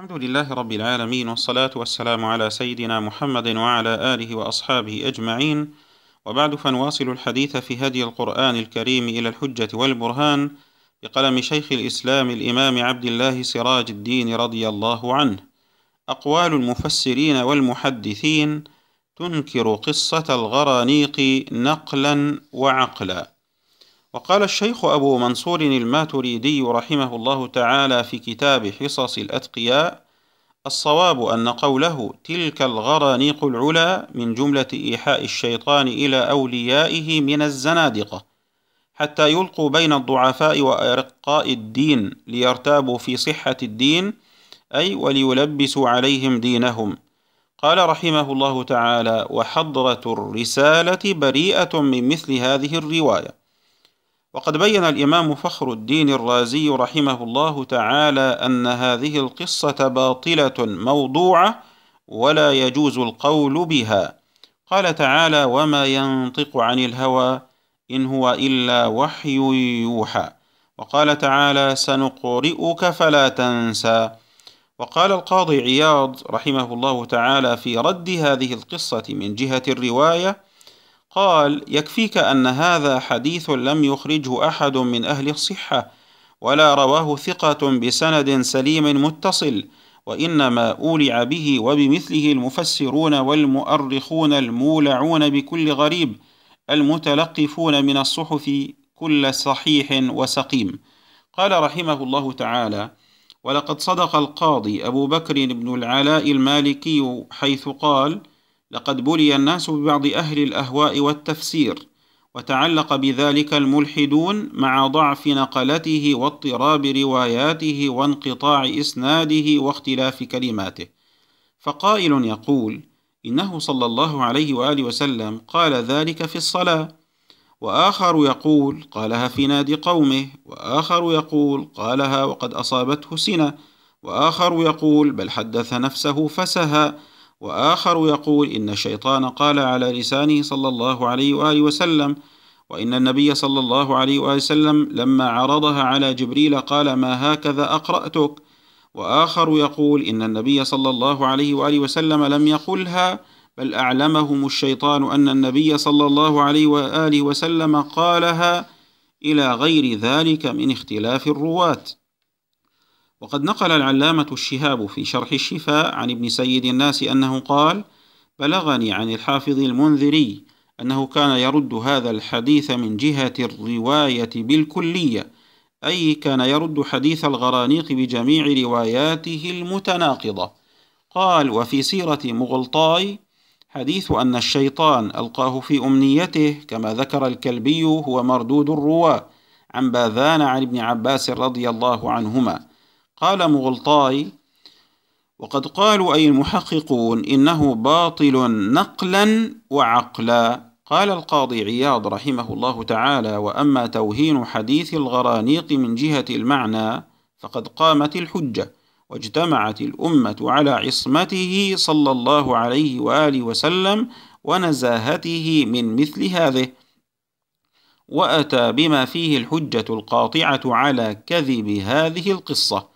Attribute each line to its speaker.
Speaker 1: الحمد لله رب العالمين والصلاة والسلام على سيدنا محمد وعلى آله وأصحابه أجمعين وبعد فنواصل الحديث في هدي القرآن الكريم إلى الحجة والبرهان بقلم شيخ الإسلام الإمام عبد الله سراج الدين رضي الله عنه أقوال المفسرين والمحدثين تنكر قصة الغرانيق نقلا وعقلا وقال الشيخ أبو منصور الماتريدي رحمه الله تعالى في كتاب حصص الأتقياء الصواب أن قوله تلك الغرانيق العلا من جملة إيحاء الشيطان إلى أوليائه من الزنادقة حتى يلقوا بين الضعفاء وأرقاء الدين ليرتابوا في صحة الدين أي وليلبسوا عليهم دينهم قال رحمه الله تعالى وحضرة الرسالة بريئة من مثل هذه الرواية وقد بين الإمام فخر الدين الرازي رحمه الله تعالى أن هذه القصة باطلة موضوعة ولا يجوز القول بها قال تعالى وما ينطق عن الهوى إن هو إلا وحي يوحى وقال تعالى سنقرئك فلا تنسى وقال القاضي عياض رحمه الله تعالى في رد هذه القصة من جهة الرواية قال يكفيك أن هذا حديث لم يخرجه أحد من أهل الصحة ولا رواه ثقة بسند سليم متصل وإنما أولع به وبمثله المفسرون والمؤرخون المولعون بكل غريب المتلقفون من الصحف كل صحيح وسقيم قال رحمه الله تعالى ولقد صدق القاضي أبو بكر بن العلاء المالكي حيث قال: لقد بلي الناس ببعض أهل الأهواء والتفسير وتعلق بذلك الملحدون مع ضعف نقلته واضطراب رواياته وانقطاع إسناده واختلاف كلماته فقائل يقول إنه صلى الله عليه وآله وسلم قال ذلك في الصلاة وآخر يقول قالها في نادي قومه وآخر يقول قالها وقد أصابته سنة وآخر يقول بل حدث نفسه فسها وآخر يقول إن الشيطان قال على لسانه صلى الله عليه وآله وسلم وإن النبي صلى الله عليه وآله وسلم لما عرضها على جبريل قال ما هكذا أقرأتك وآخر يقول إن النبي صلى الله عليه وآله وسلم لم يقلها بل أعلمهم الشيطان أن النبي صلى الله عليه وآله وسلم قالها إلى غير ذلك من اختلاف الرواة وقد نقل العلامة الشهاب في شرح الشفاء عن ابن سيد الناس أنه قال: بلغني عن الحافظ المنذري أنه كان يرد هذا الحديث من جهة الرواية بالكلية، أي كان يرد حديث الغرانيق بجميع رواياته المتناقضة. قال: وفي سيرة مغلطاي حديث أن الشيطان ألقاه في أمنيته كما ذكر الكلبي هو مردود الرواة عن باذان عن ابن عباس رضي الله عنهما. قال مغلطاي وقد قالوا أي المحققون إنه باطل نقلا وعقلا قال القاضي عياض رحمه الله تعالى وأما توهين حديث الغرانيق من جهة المعنى فقد قامت الحجة واجتمعت الأمة على عصمته صلى الله عليه وآله وسلم ونزاهته من مثل هذه وأتى بما فيه الحجة القاطعة على كذب هذه القصة